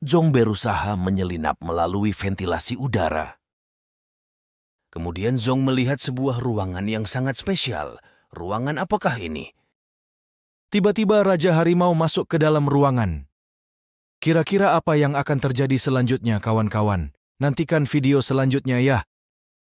Jong berusaha menyelinap melalui ventilasi udara. Kemudian Zong melihat sebuah ruangan yang sangat spesial. Ruangan apakah ini? Tiba-tiba Raja Harimau masuk ke dalam ruangan. Kira-kira apa yang akan terjadi selanjutnya, kawan-kawan? Nantikan video selanjutnya ya.